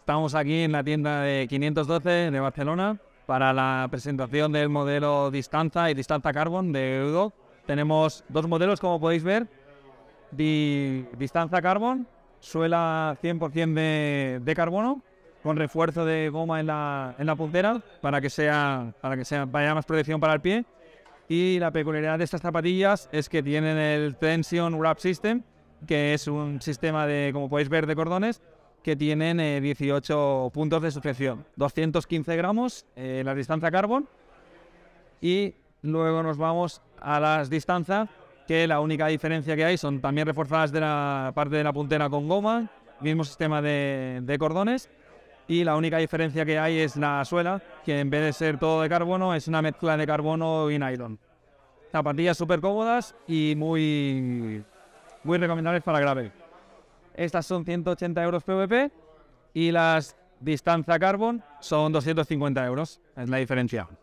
Estamos aquí en la tienda de 512 de Barcelona para la presentación del modelo Distanza y Distanza Carbon de Eudo. Tenemos dos modelos, como podéis ver. ...de Distanza Carbon, suela 100% de, carbono, con refuerzo de goma en la, en la puntera para que, sea, para que sea, vaya más protección para el pie. Y la peculiaridad de estas zapatillas es que tienen el Tension Wrap System, que es un sistema de, como podéis ver, de cordones que tienen 18 eh, puntos de sujeción, 215 gramos en eh, la distancia carbon y luego nos vamos a las distancias... que la única diferencia que hay son también reforzadas de la parte de la puntera con goma, mismo sistema de, cordones y la única diferencia que hay es la suela que en vez de ser todo de carbono es una mezcla de carbono y nylon. Zapatillas súper cómodas y muy, muy recomendables para grave". Estas son 180 euros PVP y las distancia carbon son 250 euros. Es la diferencia.